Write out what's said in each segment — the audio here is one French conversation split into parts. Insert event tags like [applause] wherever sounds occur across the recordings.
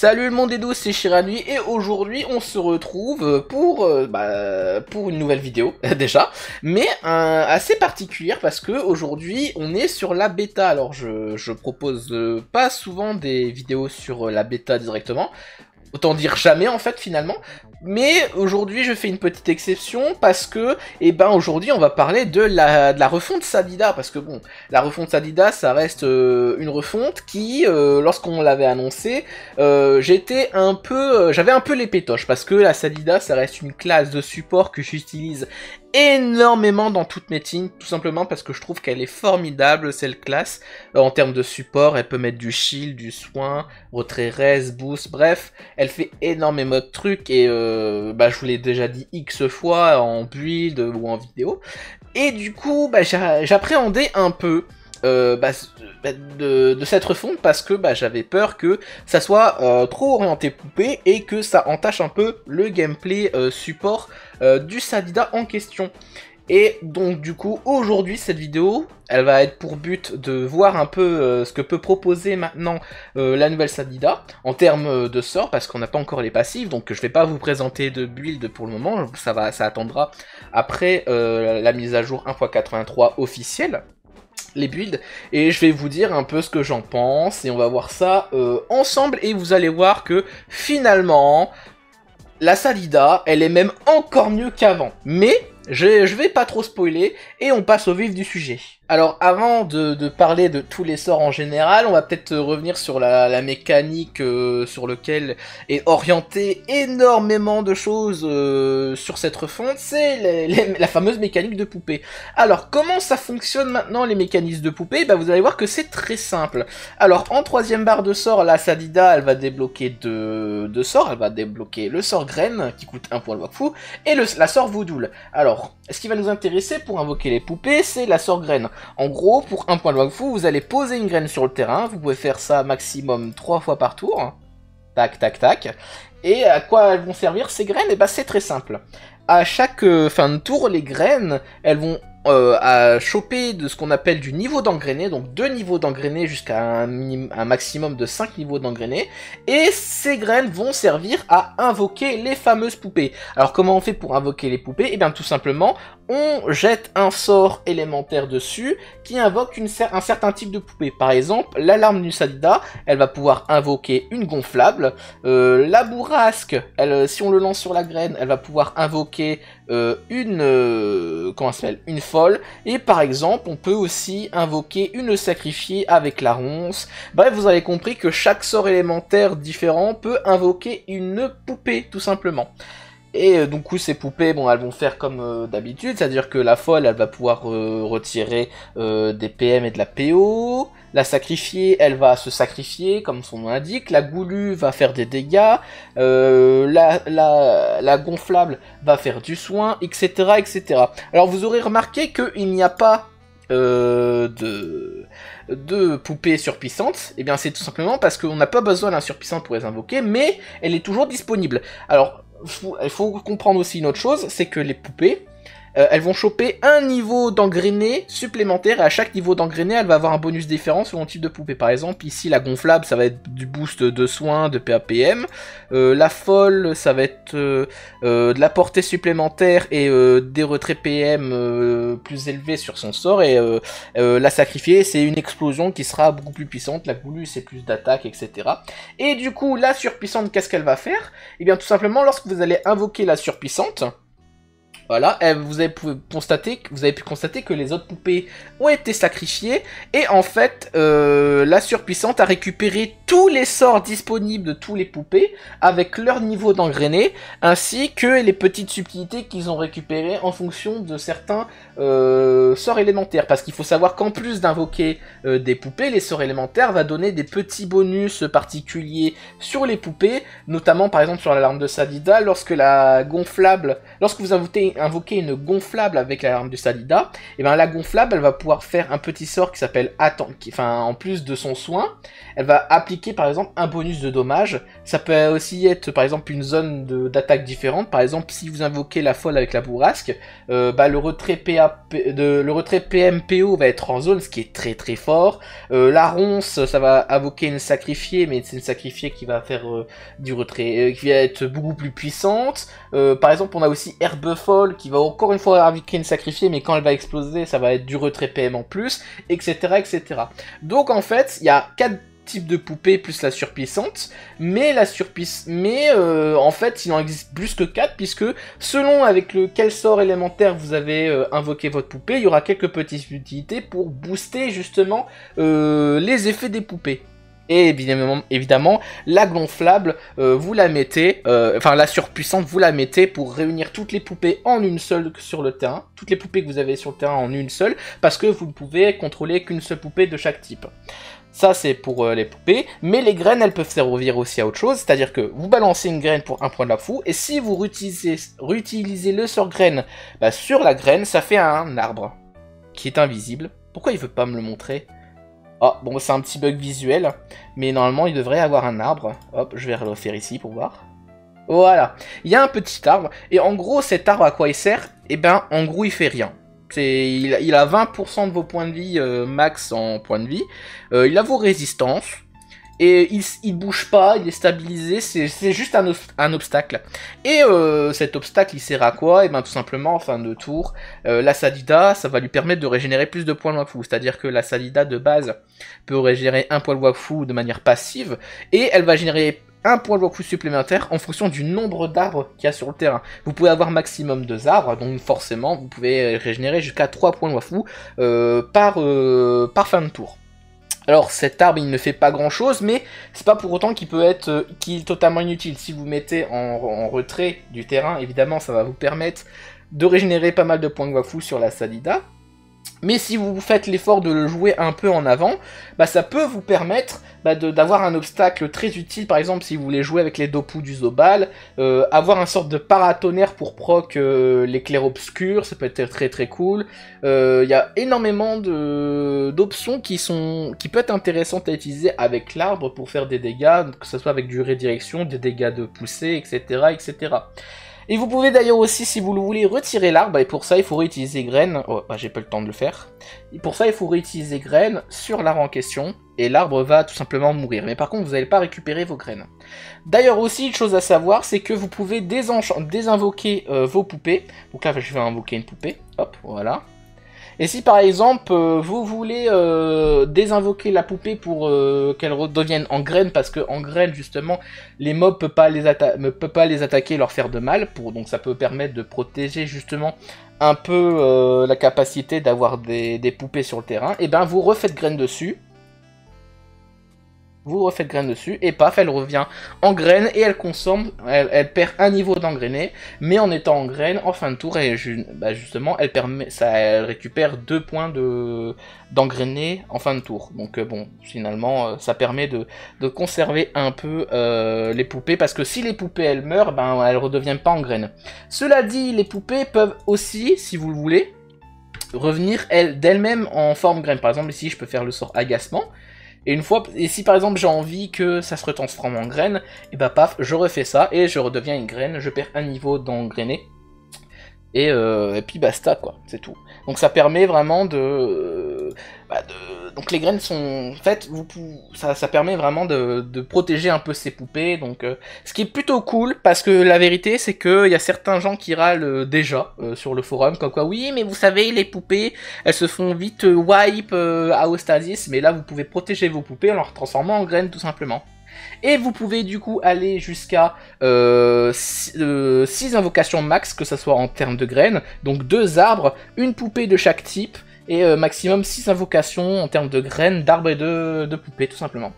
Salut le monde des douces, c'est Shiranui et aujourd'hui on se retrouve pour, euh, bah, pour une nouvelle vidéo [laughs] déjà, mais assez particulière parce que aujourd'hui on est sur la bêta. Alors je, propose pas souvent des vidéos sur la bêta directement, Autant dire jamais en fait finalement. Mais aujourd'hui je fais une petite exception parce que eh ben aujourd'hui on va parler de la, refonte Sadida parce que bon la refonte Sadida ça reste euh, une refonte qui euh, lorsqu'on l'avait annoncé euh, j'étais un peu j'avais un peu les pétoches parce que la Sadida ça reste une classe de support que j'utilise énormément dans toutes mes teams, tout simplement parce que je trouve qu'elle est formidable, cette classe. en termes de support, elle peut mettre du shield, du soin, retrait res, boost, bref elle fait énormément de trucs et euh, bah, je vous l'ai déjà dit x fois en build ou en vidéo. Et du coup, bah, j'appréhendais un peu. Euh, bah, bah, de, de, cette refonte parce que bah, j'avais peur que ça soit euh, trop orienté poupée et que ça entache un peu le gameplay support du Sadida en question. Et donc du coup, aujourd'hui, cette vidéo, elle va être pour but de voir un peu euh, ce que peut proposer maintenant euh, la nouvelle Sadida en termes euh, de sorts, parce qu'on n'a pas encore les passifs, donc je vais pas vous présenter de build pour le moment, ça, va, ça attendra après la mise à jour 1.83 officielle les builds et je vais vous dire un peu ce que j'en pense et on va voir ça ensemble et vous allez voir que finalement la Salida elle est même encore mieux qu'avant mais je, je vais pas trop spoiler et on passe au vif du sujet. Alors avant de, parler de tous les sorts en général, on va peut-être euh, revenir sur la, mécanique euh, sur laquelle est orientée énormément de choses euh, sur cette refonte, c'est la fameuse mécanique de poupée. Alors comment ça fonctionne maintenant les mécanismes de poupée bah, Vous allez voir que c'est très simple. Alors en troisième barre de sort, la Sadida elle va débloquer deux, sorts, elle va débloquer le sort graine qui coûte un point de Wakfu et la sort voodoo. Alors ce qui va nous intéresser pour invoquer les poupées c'est la sort graine. En gros, pour un point de loin fou, vous allez poser une graine sur le terrain, vous pouvez faire ça maximum 3 fois par tour. Tac, tac, tac. Et à quoi elles vont servir ces graines Et eh bah ben, c'est très simple. À chaque euh, fin de tour, les graines, elles vont euh, à choper de ce qu'on appelle du niveau d'engrainé, donc deux niveaux d'engrainé jusqu'à un, maximum de 5 niveaux d'engrainé, et ces graines vont servir à invoquer les fameuses poupées. Alors comment on fait pour invoquer les poupées Et eh bien tout simplement, on jette un sort élémentaire dessus qui invoque un certain type de poupée. Par exemple, l'alarme salida, elle va pouvoir invoquer une gonflable, euh, la bourrasque, si on le lance sur la graine, elle va pouvoir invoquer euh, une, euh, comment s'appelle une folle, et par exemple on peut aussi invoquer une sacrifiée avec la ronce. Bref, vous avez compris que chaque sort élémentaire différent peut invoquer une poupée, tout simplement. Et euh, donc ces poupées, bon, elles vont faire comme d'habitude, c'est-à-dire que la folle, elle va pouvoir retirer des PM et de la PO la sacrifier, elle va se sacrifier, comme son nom l'indique, la goulue va faire des dégâts, euh, la, gonflable va faire du soin, etc. etc. Alors vous aurez remarqué qu'il n'y a pas euh, de, de poupée surpissante. et eh bien c'est tout simplement parce qu'on n'a pas besoin d'un surpissant pour les invoquer, mais elle est toujours disponible. Alors il faut comprendre aussi une autre chose, c'est que les poupées, euh, elles vont choper un niveau d'engrainé supplémentaire et à chaque niveau d'engrainé, elle va avoir un bonus différent selon le type de poupée. Par exemple, ici la gonflable, ça va être du boost de soins, de PAPM. Euh, la folle, ça va être euh, de la portée supplémentaire et des retraits PM plus élevés sur son sort. Et la sacrifier, c'est une explosion qui sera beaucoup plus puissante. La goulue, c'est plus d'attaque, etc. Et du coup, la surpuissante, qu'est-ce qu'elle va faire Eh bien, tout simplement, lorsque vous allez invoquer la surpuissante, voilà, vous, avez pu constater, vous avez pu constater que les autres poupées ont été sacrifiées, et en fait, euh, la surpuissante a récupéré tous les sorts disponibles de tous les poupées, avec leur niveau d'engrainé, ainsi que les petites subtilités qu'ils ont récupérées en fonction de certains euh, sorts élémentaires. Parce qu'il faut savoir qu'en plus d'invoquer euh, des poupées, les sorts élémentaires va donner des petits bonus particuliers sur les poupées, notamment par exemple sur la larme de Sadida, lorsque la gonflable, lorsque vous invoquez invoquer une gonflable avec la l'arme du Salida, et eh bien la gonflable, elle va pouvoir faire un petit sort qui s'appelle Attente, enfin, en plus de son soin, elle va appliquer par exemple un bonus de dommage. Ça peut aussi être par exemple une zone d'attaque différente. Par exemple, si vous invoquez la folle avec la bourrasque, euh, bah, le, retrait de, le retrait PMPO va être en zone, ce qui est très très fort. Euh, la ronce, ça va invoquer une sacrifiée, mais c'est une sacrifiée qui va faire euh, du retrait, qui va être beaucoup plus puissante. par exemple, on a aussi Herbefort qui va encore une fois Harvey une sacrifier, mais quand elle va exploser, ça va être du retrait PM en plus, etc. etc. Donc en fait, il y a quatre types de poupées plus la surpuissante, mais la mais euh, en fait il en existe plus que 4 puisque selon avec le quel sort élémentaire vous avez euh, invoqué votre poupée, il y aura quelques petites utilités pour booster justement euh, les effets des poupées et évidemment, évidemment la gonflable, euh, vous la mettez, euh, enfin la surpuissante, vous la mettez pour réunir toutes les poupées en une seule sur le terrain, toutes les poupées que vous avez sur le terrain en une seule, parce que vous ne pouvez contrôler qu'une seule poupée de chaque type. Ça, c'est pour euh, les poupées. Mais les graines, elles peuvent servir aussi à autre chose. C'est-à-dire que vous balancez une graine pour un point de la fou. Et si vous réutilisez, le sort graine bah, sur la graine, ça fait un arbre qui est invisible. Pourquoi il veut pas me le montrer Oh, bon, c'est un petit bug visuel, mais normalement, il devrait avoir un arbre. Hop, je vais le faire ici pour voir. Voilà, il y a un petit arbre, et en gros, cet arbre, à quoi il sert Eh ben, en gros, il fait rien. Il, il a 20% de vos points de vie euh, max en points de vie. Euh, il a vos résistances, et il, bouge pas, il est stabilisé, c'est juste un, obstacle. Et euh, cet obstacle, il sert à quoi Et eh bien tout simplement, en fin de tour, euh, la Salida, ça va lui permettre de régénérer plus de points de Wafu. C'est-à-dire que la Salida de base peut régénérer un point de Wafu de manière passive, et elle va générer un point de Wafu supplémentaire en fonction du nombre d'arbres qu'il y a sur le terrain. Vous pouvez avoir maximum deux arbres, donc forcément vous pouvez régénérer jusqu'à 3 points de Wafu euh, par, par fin de tour. Alors cet arbre il ne fait pas grand chose mais c'est pas pour autant qu'il peut être euh, totalement inutile. Si vous mettez en, retrait du terrain évidemment ça va vous permettre de régénérer pas mal de points de Wafu sur la Salida. Mais si vous faites l'effort de le jouer un peu en avant, bah, ça peut vous permettre bah, d'avoir un obstacle très utile, par exemple si vous voulez jouer avec les dopous du Zobal, euh, avoir un sorte de paratonnerre pour proc euh, l'éclair obscur, ça peut être très très cool. Il euh, y a énormément d'options qui sont qui peuvent être intéressantes à utiliser avec l'arbre pour faire des dégâts, que ce soit avec du redirection, des dégâts de poussée, etc. etc. Et vous pouvez d'ailleurs aussi, si vous le voulez, retirer l'arbre, et pour ça, il faut réutiliser graines. Oh, bah, j'ai pas le temps de le faire. Et pour ça, il faut réutiliser graines sur l'arbre en question, et l'arbre va tout simplement mourir. Mais par contre, vous n'allez pas récupérer vos graines. D'ailleurs aussi, une chose à savoir, c'est que vous pouvez désinvoquer euh, vos poupées. Donc là, je vais invoquer une poupée. Hop, voilà. Et si par exemple euh, vous voulez euh, désinvoquer la poupée pour euh, qu'elle redevienne en graine, parce que en graine justement les mobs ne peuvent pas les attaquer, leur faire de mal, donc ça peut permettre de protéger justement un peu la capacité d'avoir des, poupées sur le terrain. Et eh bien vous refaites graine dessus vous refaites graine dessus, et paf, elle revient en graine, et elle consomme, elle, perd un niveau d'engrainé, mais en étant en graine, en fin de tour, et bah, justement, elle, permet, ça, récupère deux points de, d'engrainé en fin de tour. Donc euh, bon, finalement, euh, ça permet de, de, conserver un peu euh, les poupées, parce que si les poupées, elles meurent, ben, elles redeviennent pas en graine. Cela dit, les poupées peuvent aussi, si vous le voulez, revenir d'elles-mêmes en forme graine. Par exemple, ici, je peux faire le sort agacement, et une fois, et si par exemple j'ai envie que ça se retransforme en graine, et bah paf, je refais ça et je redeviens une graine, je perds un niveau d'engrainer. Euh, et, puis basta quoi, c'est tout. Donc ça permet vraiment de, bah, donc les graines sont en fait vous ça, permet vraiment de, protéger un peu ces poupées donc euh, ce qui est plutôt cool parce que la vérité c'est que il y a certains gens qui râlent euh, déjà sur le forum comme quoi oui mais vous savez les poupées elles se font vite wipe à Ostasis mais là vous pouvez protéger vos poupées en leur transformant en graines tout simplement. Et vous pouvez du coup aller jusqu'à 6 euh, euh, invocations max, que ce soit en termes de graines. Donc deux arbres, une poupée de chaque type, et euh, maximum 6 invocations en termes de graines, d'arbres et de poupées tout simplement.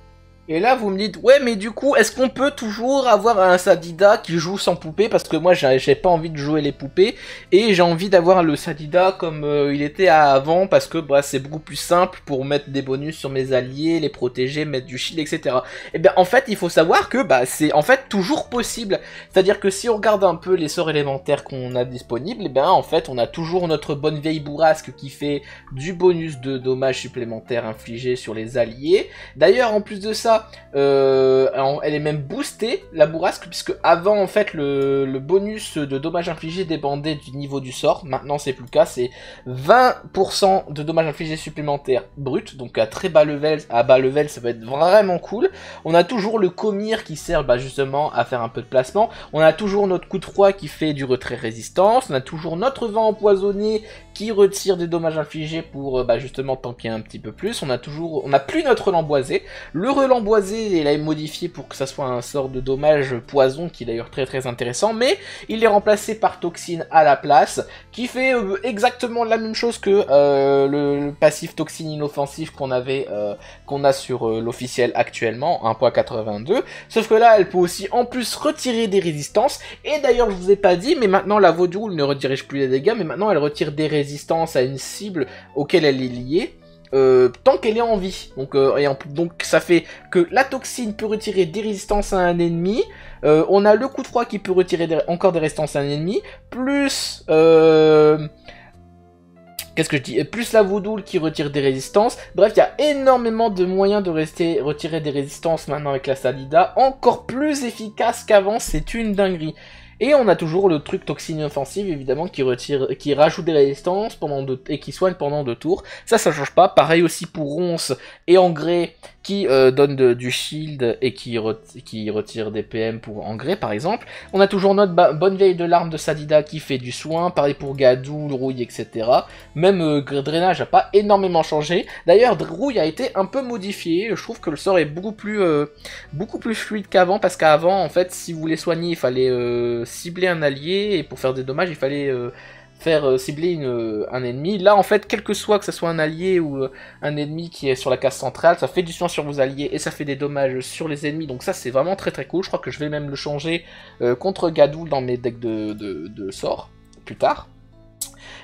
Et là, vous me dites, ouais, mais du coup, est-ce qu'on peut toujours avoir un Sadida qui joue sans poupée Parce que moi, j'ai pas envie de jouer les poupées. Et j'ai envie d'avoir le Sadida comme euh, il était avant. Parce que bah, c'est beaucoup plus simple pour mettre des bonus sur mes alliés, les protéger, mettre du shield, etc. Et eh bien, en fait, il faut savoir que bah, c'est en fait toujours possible. C'est-à-dire que si on regarde un peu les sorts élémentaires qu'on a disponibles, et eh bien, en fait, on a toujours notre bonne vieille bourrasque qui fait du bonus de dommages supplémentaires infligés sur les alliés. D'ailleurs, en plus de ça, euh, elle est même boostée, la bourrasque, puisque avant, en fait, le, bonus de dommages infligés dépendait du niveau du sort. Maintenant, c'est plus le cas, c'est 20% de dommages infligés supplémentaires bruts, donc à très bas level, à bas level, ça va être vraiment cool. On a toujours le comir qui sert bah, justement à faire un peu de placement. On a toujours notre coup de froid qui fait du retrait résistance. On a toujours notre vent empoisonné qui retire des dommages infligés pour euh, bah, justement tanker un petit peu plus. On a toujours, on n'a plus notre relamboisé. Le relamboisé, il a modifié pour que ça soit un sort de dommage poison qui est d'ailleurs très très intéressant, mais il est remplacé par toxine à la place, qui fait euh, exactement la même chose que euh, le, passif toxine inoffensif qu'on avait, qu'on a sur l'officiel actuellement, 1.82. Sauf que là, elle peut aussi en plus retirer des résistances. Et d'ailleurs, je vous ai pas dit, mais maintenant la elle ne redirige plus les dégâts, mais maintenant elle retire des résistances à une cible auquel elle est liée. Euh, tant qu'elle est en vie. Euh, donc, ça fait que la toxine peut retirer des résistances à un ennemi. Euh, on a le coup de froid qui peut retirer encore des résistances à un ennemi. Plus... Qu'est-ce que je dis Plus la voudoule qui retire des résistances. Bref, il y a énormément de moyens de rester retirer des résistances maintenant avec la Salida. Encore plus efficace qu'avant, c'est une dinguerie. Et on a toujours le truc toxine offensive, évidemment, qui retire, qui rajoute des résistances pendant et qui soigne pendant deux tours. Ça, ça change pas. Pareil aussi pour ronce et engrais qui euh, donne du shield et qui, qui, retire des PM pour engrais par exemple. On a toujours notre bonne vieille de l'arme de Sadida qui fait du soin, pareil pour Gadou, Rouille, etc. Même le euh, Drainage n'a pas énormément changé. D'ailleurs, Rouille a été un peu modifié, je trouve que le sort est beaucoup plus, euh, beaucoup plus fluide qu'avant, parce qu'avant, en fait, si vous voulez soigner, il fallait cibler un allié, et pour faire des dommages, il fallait faire euh, cibler euh, un ennemi. Là, en fait, quel que soit que ce soit un allié ou euh, un ennemi qui est sur la case centrale, ça fait du soin sur vos alliés et ça fait des dommages sur les ennemis. Donc ça, c'est vraiment très très cool. Je crois que je vais même le changer contre Gadoul dans mes decks de, de, de sorts plus tard.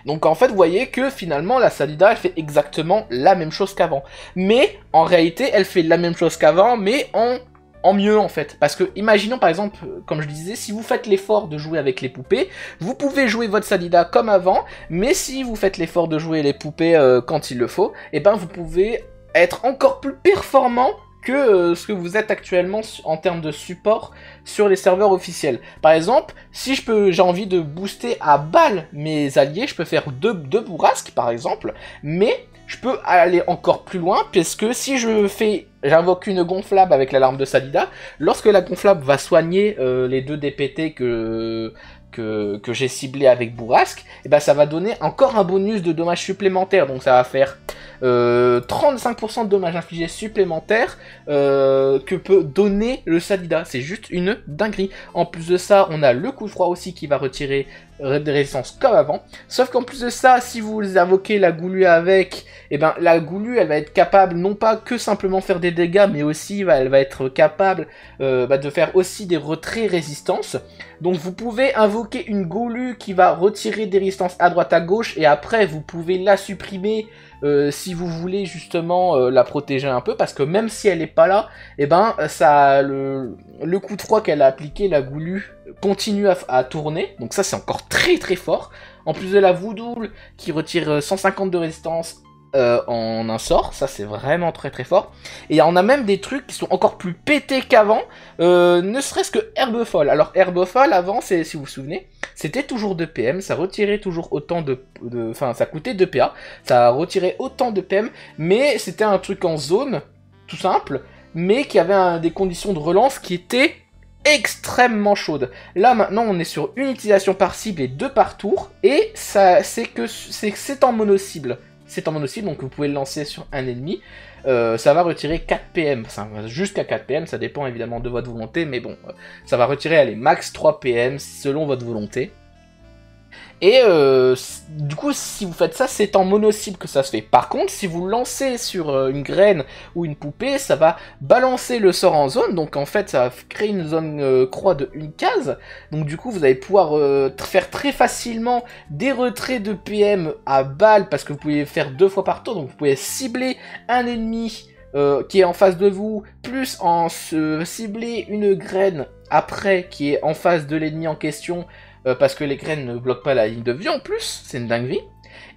Donc en fait, vous voyez que finalement, la Salida, elle fait exactement la même chose qu'avant. Mais en réalité, elle fait la même chose qu'avant, mais en en mieux en fait. Parce que imaginons par exemple, euh, comme je disais, si vous faites l'effort de jouer avec les poupées, vous pouvez jouer votre Salida comme avant, mais si vous faites l'effort de jouer les poupées euh, quand il le faut, et eh ben vous pouvez être encore plus performant que euh, ce que vous êtes actuellement en termes de support sur les serveurs officiels. Par exemple, si je peux, j'ai envie de booster à balles mes alliés, je peux faire deux, deux bourrasques par exemple, mais je peux aller encore plus loin, puisque si je fais, j'invoque une gonflable avec l'alarme de Salida, lorsque la gonflable va soigner euh, les deux DPT que, que, j'ai ciblés avec Bourrasque, et eh ben ça va donner encore un bonus de dommage supplémentaire. donc ça va faire 35% euh, de dommage infligé supplémentaire euh, que peut donner le Salida, c'est juste une dinguerie. En plus de ça, on a le coup de froid aussi qui va retirer résistances comme avant. Sauf qu'en plus de ça, si vous invoquez la goulue avec, et eh ben, la goulue, elle va être capable non pas que simplement faire des dégâts, mais aussi bah, elle va être capable euh, bah, de faire aussi des retraits résistance. Donc vous pouvez invoquer une goulue qui va retirer des résistances à droite à gauche, et après vous pouvez la supprimer euh, si vous voulez justement euh, la protéger un peu, parce que même si elle n'est pas là, et eh ben ça le, coup 3 qu'elle a appliqué, la goulu continue à, tourner, donc ça c'est encore très très fort. En plus de la voudoule qui retire 150 euh, de résistance en un sort, ça c'est vraiment très très fort. Et on a même des trucs qui sont encore plus pétés qu'avant, ne serait-ce que Herbe Folle. Alors Herbe Folle avant, c'est si vous vous souvenez, c'était toujours 2 PM, ça retirait toujours autant de... Enfin, ça coûtait 2 PA, ça retirait autant de PM, mais c'était un truc en zone, tout simple, mais qui avait des conditions de relance qui étaient extrêmement chaudes. Là maintenant on est sur une utilisation par cible et deux par tour et ça c'est que c'est en mono cible. C'est en mono cible donc vous pouvez le lancer sur un ennemi euh, ça va retirer 4 PM, enfin, jusqu'à 4 PM, ça dépend évidemment de votre volonté, mais bon, euh, ça va retirer, allez, max 3 PM selon votre volonté. Et euh, du coup, si vous faites ça, c'est en mono-cible que ça se fait. Par contre, si vous lancez sur euh, une graine ou une poupée, ça va balancer le sort en zone. Donc en fait, ça va créer une zone euh, croix de une case. Donc du coup, vous allez pouvoir faire très facilement des retraits de PM à balle parce que vous pouvez faire deux fois par tour. Donc vous pouvez cibler un ennemi qui est en face de vous, plus en se cibler une graine après qui est en face de l'ennemi en question euh, parce que les graines ne bloquent pas la ligne de vie en plus, c'est une dinguerie.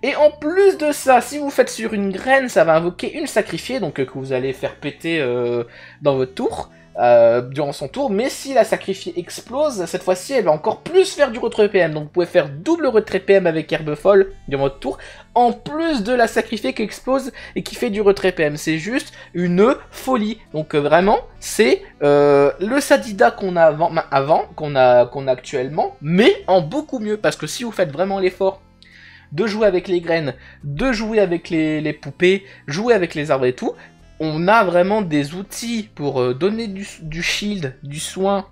Et en plus de ça, si vous faites sur une graine, ça va invoquer une sacrifiée, donc euh, que vous allez faire péter euh, dans votre tour. Euh, durant son tour, mais si la sacrifiée explose, cette fois-ci elle va encore plus faire du retrait PM, donc vous pouvez faire double retrait PM avec Herbe Folle durant votre tour, en plus de la sacrifiée qui explose et qui fait du retrait PM, c'est juste une folie, donc euh, vraiment c'est euh, le Sadida qu'on a avant, avant qu'on a, qu'on a actuellement, mais en beaucoup mieux, parce que si vous faites vraiment l'effort de jouer avec les graines, de jouer avec les, poupées, jouer avec les arbres et tout, on a vraiment des outils pour euh, donner du, shield, du soin,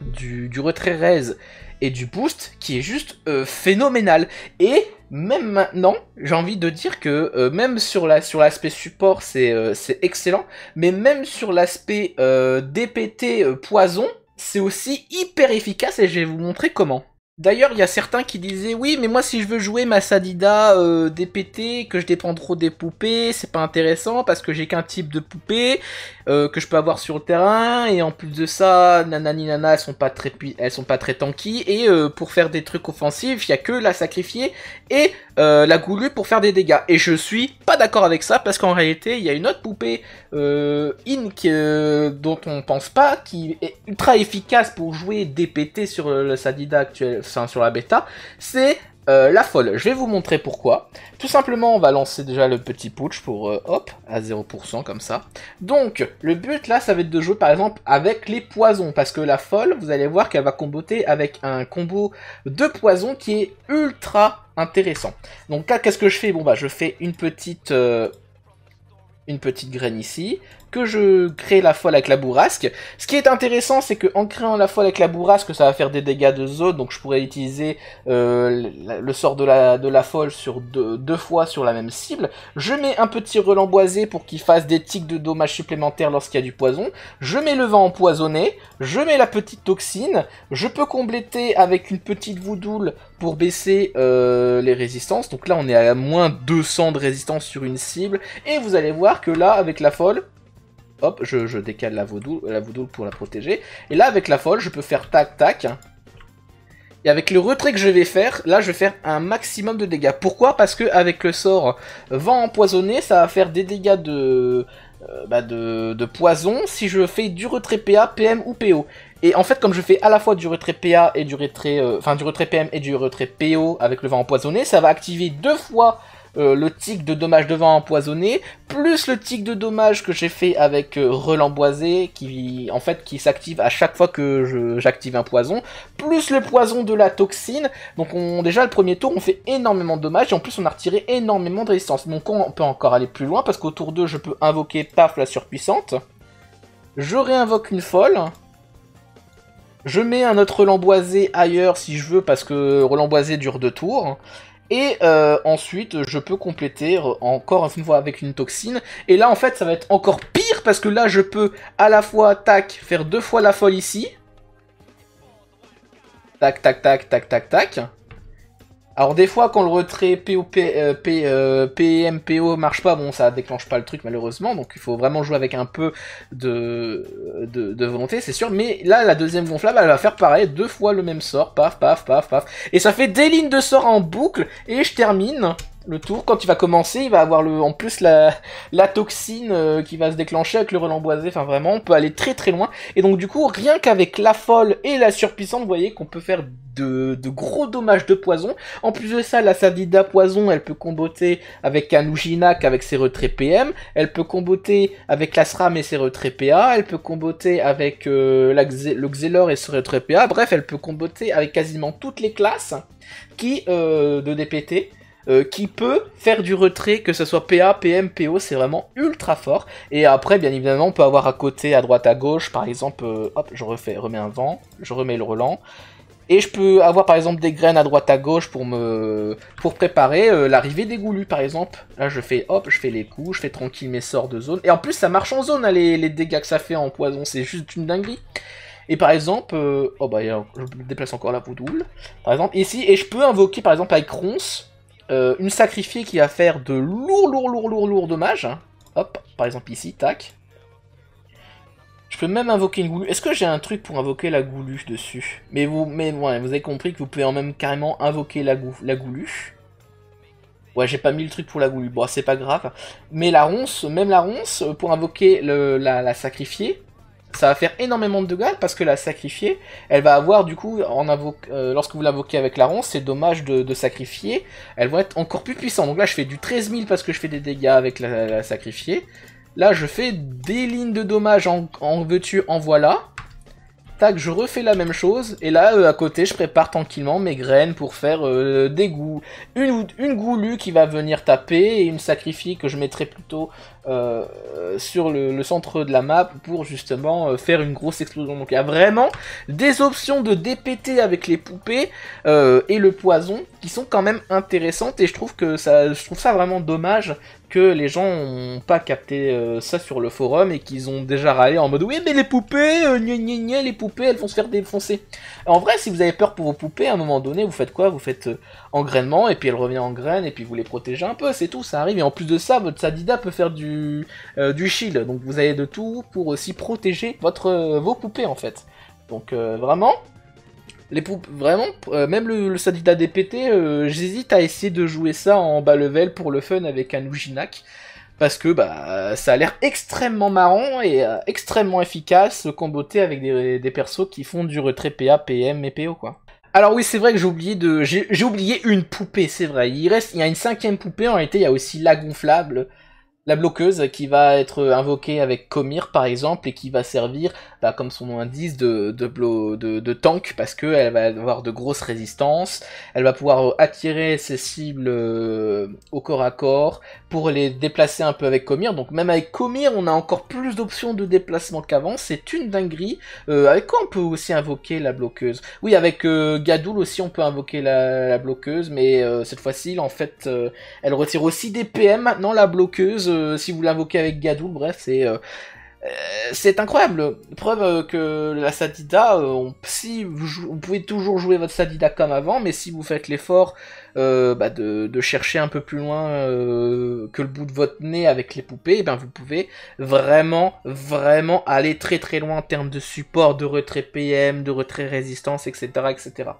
du, retrait raise et du boost qui est juste euh, phénoménal. Et même maintenant, j'ai envie de dire que euh, même sur l'aspect support, c'est excellent, mais même sur l'aspect DPT poison, c'est aussi hyper efficace et je vais vous montrer comment. D'ailleurs, il y a certains qui disaient oui, mais moi si je veux jouer ma Sadida euh, DPT, que je dépends trop des poupées, c'est pas intéressant parce que j'ai qu'un type de poupée euh, que je peux avoir sur le terrain et en plus de ça nanani nana elles sont pas très elles sont pas très tanky et euh, pour faire des trucs offensifs il y a que la sacrifier et euh, la goulue pour faire des dégâts et je suis pas d'accord avec ça parce qu'en réalité il y a une autre poupée in dont on pense pas qui est ultra efficace pour jouer DPT sur le, Sadida actuel enfin sur la bêta c'est euh, la folle. Je vais vous montrer pourquoi. Tout simplement, on va lancer déjà le petit putsch pour euh, hop, à 0% comme ça. Donc, le but là, ça va être de jouer par exemple avec les poisons. Parce que la folle, vous allez voir qu'elle va comboter avec un combo de poisons qui est ultra intéressant. Donc qu'est-ce que je fais Bon bah, je fais une petite... Euh, une petite graine ici, que je crée la folle avec la bourrasque. Ce qui est intéressant, c'est que en créant la folle avec la bourrasque, ça va faire des dégâts de zone, donc je pourrais utiliser euh, le, sort de la, de la folle sur deux, fois sur la même cible. Je mets un petit relamboisé pour qu'il fasse des tics de dommages supplémentaires lorsqu'il y a du poison. Je mets le vent empoisonné, je mets la petite toxine, je peux compléter avec une petite voudoule pour baisser euh, les résistances. Donc là, on est à moins 200 de résistance sur une cible. Et vous allez voir que là, avec la folle, hop, je, décale la voodoo, pour la protéger. Et là, avec la folle, je peux faire tac, tac. Et avec le retrait que je vais faire, là je vais faire un maximum de dégâts. Pourquoi Parce que avec le sort vent empoisonné, ça va faire des dégâts euh, bah, de, de, poison si je fais du retrait PA, PM ou PO. Et en fait comme je fais à la fois du retrait PA et du retrait, euh, enfin du retrait PM et du retrait PO avec le vent empoisonné, ça va activer deux fois euh, le tic de dommage devant empoisonné, plus le tic de dommage que j'ai fait avec euh, relamboisé, qui en fait qui s'active à chaque fois que j'active un poison, plus le poison de la toxine. Donc on, déjà le premier tour on fait énormément de dommages et en plus on a retiré énormément de résistance. Donc on peut encore aller plus loin parce qu'au tour 2 je peux invoquer paf la surpuissante. Je réinvoque une folle. Je mets un autre relamboisé ailleurs si je veux parce que relamboisé dure deux tours. Et euh, ensuite, je peux compléter euh, encore une fois avec une toxine. Et là, en fait, ça va être encore pire parce que là, je peux à la fois, tac, faire deux fois la folle ici. Tac, tac, tac, tac, tac, tac. Alors des fois quand le retrait P, PMPO euh, euh, e marche pas, bon ça déclenche pas le truc malheureusement, donc il faut vraiment jouer avec un peu de, de, de volonté, c'est sûr. Mais là la deuxième gonflable elle va faire pareil, deux fois le même sort, paf paf paf paf. Et ça fait des lignes de sort en boucle et je termine le tour. Quand il va commencer, il va avoir le, en plus la, la toxine euh, qui va se déclencher avec le relamboisé, Enfin, vraiment, on peut aller très très loin. Et donc, du coup, rien qu'avec la folle et la surpuissante, vous voyez qu'on peut faire de, de, gros dommages de poison. En plus de ça, la savida poison, elle peut comboter avec un avec ses retraits PM, elle peut comboter avec la SRAM et ses retraits PA, elle peut comboter avec euh, le Xelor et ses retraits PA, bref, elle peut comboter avec quasiment toutes les classes qui euh, de DPT. Euh, qui peut faire du retrait, que ce soit PA, PM, PO, c'est vraiment ultra fort. Et après, bien évidemment, on peut avoir à côté, à droite, à gauche, par exemple, euh, hop, je refais, remets un vent, je remets le relan. Et je peux avoir par exemple des graines à droite à gauche pour me pour préparer euh, l'arrivée des goulus par exemple. Là je fais hop, je fais les coups, je fais tranquille mes sorts de zone. Et en plus ça marche en zone hein, les... dégâts que ça fait en poison, c'est juste une dinguerie. Et par exemple, oh bah je déplace encore la poudoule. Par exemple ici, et je peux invoquer par exemple avec Ronce euh, une sacrifiée qui va faire de lourds, lourds, lourds, lourds, lourds dommages. Hein. Hop, par exemple ici, tac. Je peux même invoquer une goulue. Est-ce que j'ai un truc pour invoquer la goulue dessus Mais vous mais ouais, vous avez compris que vous pouvez en même carrément invoquer la, gou la goulue. Ouais, j'ai pas mis le truc pour la goulue. Bon, c'est pas grave. Mais la ronce, même la ronce, euh, pour invoquer la sacrifiée, ça va faire énormément de dégâts parce que la sacrifier, elle va avoir du coup, en euh, lorsque vous l'invoquez avec la ronce, c'est dommage de, sacrifier, elle va être encore plus puissante. Donc là je fais du 13 000 parce que je fais des dégâts avec la, sacrifiée. Là je fais des lignes de dommages en, veux-tu, en voilà. Tac, je refais la même chose, et là, euh, à côté, je prépare tranquillement mes graines pour faire euh, des goûts. Une, une goulue qui va venir taper, et une sacrifie que je mettrai plutôt euh, sur le, centre de la map pour justement euh, faire une grosse explosion. Donc il y a vraiment des options de DPT avec les poupées euh, et le poison qui sont quand même intéressantes et je trouve que ça, je trouve ça vraiment dommage que les gens n'ont pas capté euh, ça sur le forum et qu'ils ont déjà râlé en mode oui mais les poupées, euh, les poupées elles vont se faire défoncer. En vrai si vous avez peur pour vos poupées à un moment donné vous faites quoi Vous faites euh, engrainement et puis elle revient en graines, et puis vous les protégez un peu c'est tout ça arrive et en plus de ça votre Sadida peut faire du, du shield donc vous avez de tout pour aussi protéger votre, vos poupées en fait. Donc vraiment les poupes, vraiment, euh, même le, Sadida DPT, des euh, j'hésite à essayer de jouer ça en bas level pour le fun avec un Ujinak. Parce que bah ça a l'air extrêmement marrant et euh, extrêmement efficace comboté avec des, persos qui font du retrait PA, PM et PO quoi. Alors oui c'est vrai que j'ai oublié de j'ai oublié une poupée c'est vrai il reste il y a une cinquième poupée en réalité il y a aussi la gonflable la bloqueuse qui va être invoquée avec Comir par exemple et qui va servir bah, comme son nom indice de, tank parce qu'elle va avoir de grosses résistances, elle va pouvoir attirer ses cibles euh, au corps à corps pour les déplacer un peu avec Comir. Donc même avec Comir on a encore plus d'options de déplacement qu'avant, c'est une dinguerie. Euh, avec quoi on peut aussi invoquer la bloqueuse Oui avec euh, Gadul aussi on peut invoquer la, la bloqueuse mais cette fois-ci en fait elle retire aussi des PM maintenant la bloqueuse euh, si vous l'invoquez avec Gadoul, bref, c'est euh, euh, c'est incroyable. Preuve que la Sadida, on, si vous, vous, pouvez toujours jouer votre Sadida comme avant, mais si vous faites l'effort euh, bah, de, chercher un peu plus loin euh, que le bout de votre nez avec les poupées, et eh ben, vous pouvez vraiment, vraiment aller très très loin en termes de support, de retrait PM, de retrait résistance, etc. etc.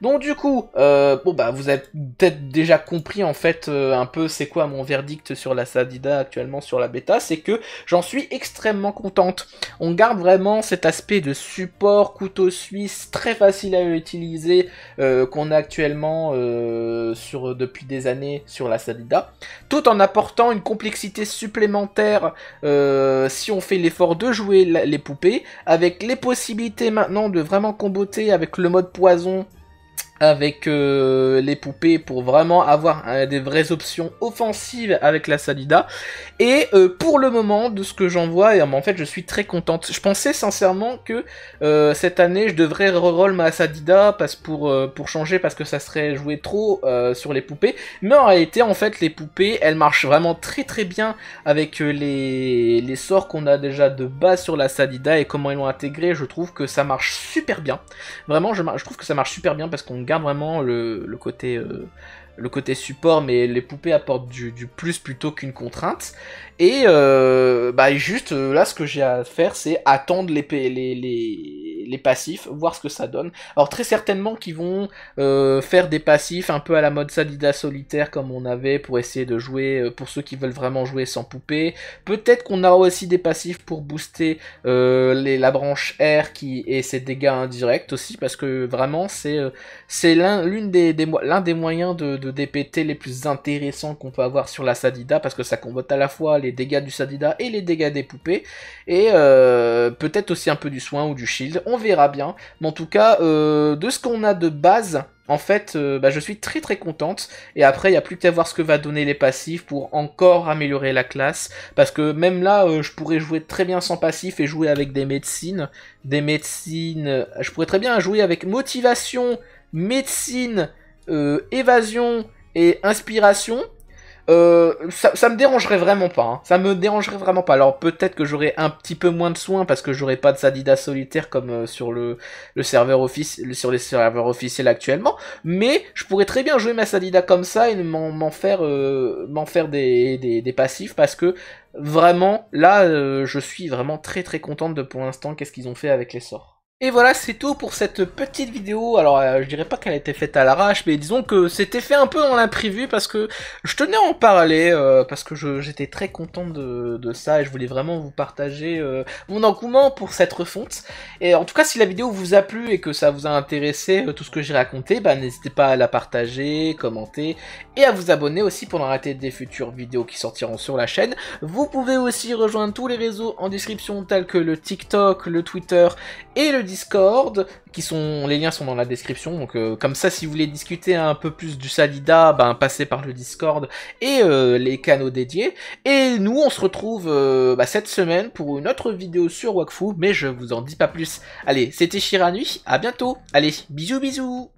Donc du coup, euh, bon bah vous avez peut-être déjà compris en fait un peu c'est quoi mon verdict sur la Sadida actuellement sur la bêta, c'est que j'en suis extrêmement contente. On garde vraiment cet aspect de support couteau suisse très facile à utiliser qu'on a actuellement euh, sur, euh, depuis des années sur la Salida, tout en apportant une complexité supplémentaire euh, si on fait l'effort de jouer les poupées, avec les possibilités maintenant de vraiment comboter avec le mode poison avec euh, les poupées pour vraiment avoir euh, des vraies options offensives avec la Salida. Et euh, pour le moment, de ce que j'en vois, et, en fait je suis très contente. Je pensais sincèrement que cette année je devrais reroll ma Sadida parce pour, pour changer parce que ça serait joué trop sur les poupées. Mais en réalité, en fait, les poupées, elles marchent vraiment très très bien avec les, sorts qu'on a déjà de base sur la Sadida et comment ils l'ont intégré. Je trouve que ça marche super bien. Vraiment, je, je trouve que ça marche super bien parce qu'on garde vraiment le, le côté euh, le côté support, mais les poupées apportent du, plus plutôt qu'une contrainte. Et euh, bah juste euh, là, ce que j'ai à faire, c'est attendre les, les, les, les passifs, voir ce que ça donne. Alors très certainement qu'ils vont euh, faire des passifs un peu à la mode Sadida solitaire comme on avait pour essayer de jouer, euh, pour ceux qui veulent vraiment jouer sans poupée. Peut-être qu'on aura aussi des passifs pour booster euh, les, la branche R qui et ses dégâts indirects aussi, parce que vraiment c'est c'est l'un des, des moyens de, DPT les plus intéressants qu'on peut avoir sur la Sadida, parce que ça convote à la fois les dégâts du Sadida et les dégâts des poupées, et peut-être aussi un peu du soin ou du shield on verra bien. Mais en tout cas, euh, de ce qu'on a de base, en fait, euh, bah, je suis très très contente. Et après, il n'y a plus qu'à voir ce que va donner les passifs pour encore améliorer la classe. Parce que même là, euh, je pourrais jouer très bien sans passif et jouer avec des médecines. Des médecines... Je pourrais très bien jouer avec motivation, médecine, évasion et inspiration euh, ça, ça, me dérangerait vraiment pas. Hein. Ça me dérangerait vraiment pas. Alors peut-être que j'aurais un petit peu moins de soins parce que j'aurais pas de Sadida solitaire comme euh, sur le, serveur officiel sur les serveurs officiels actuellement. Mais je pourrais très bien jouer ma Sadida comme ça et m'en faire, m'en faire euh, des, des, passifs parce que vraiment là, je suis vraiment très très contente de pour l'instant qu'est-ce qu'ils ont fait avec les sorts. Et voilà, c'est tout pour cette petite vidéo. Alors, euh, je dirais pas qu'elle a été faite à l'arrache, mais disons que c'était fait un peu dans l'imprévu parce que je tenais à en parler, euh, parce que j'étais très content de, ça et je voulais vraiment vous partager euh, mon engouement pour cette refonte. Et en tout cas, si la vidéo vous a plu et que ça vous a intéressé, tout ce que j'ai raconté, bah, n'hésitez pas à la partager, commenter et à vous abonner aussi pour ne rater des futures vidéos qui sortiront sur la chaîne. Vous pouvez aussi rejoindre tous les réseaux en description tels que le TikTok, le Twitter et le Discord Discord, qui sont les liens sont dans la description. Donc euh, comme ça, si vous voulez discuter un peu plus du Salida, ben passez par le Discord et euh, les canaux dédiés. Et nous, on se retrouve euh, bah, cette semaine pour une autre vidéo sur Wakfu, mais je vous en dis pas plus. Allez, c'était Shiranui, à bientôt. Allez, bisous bisous.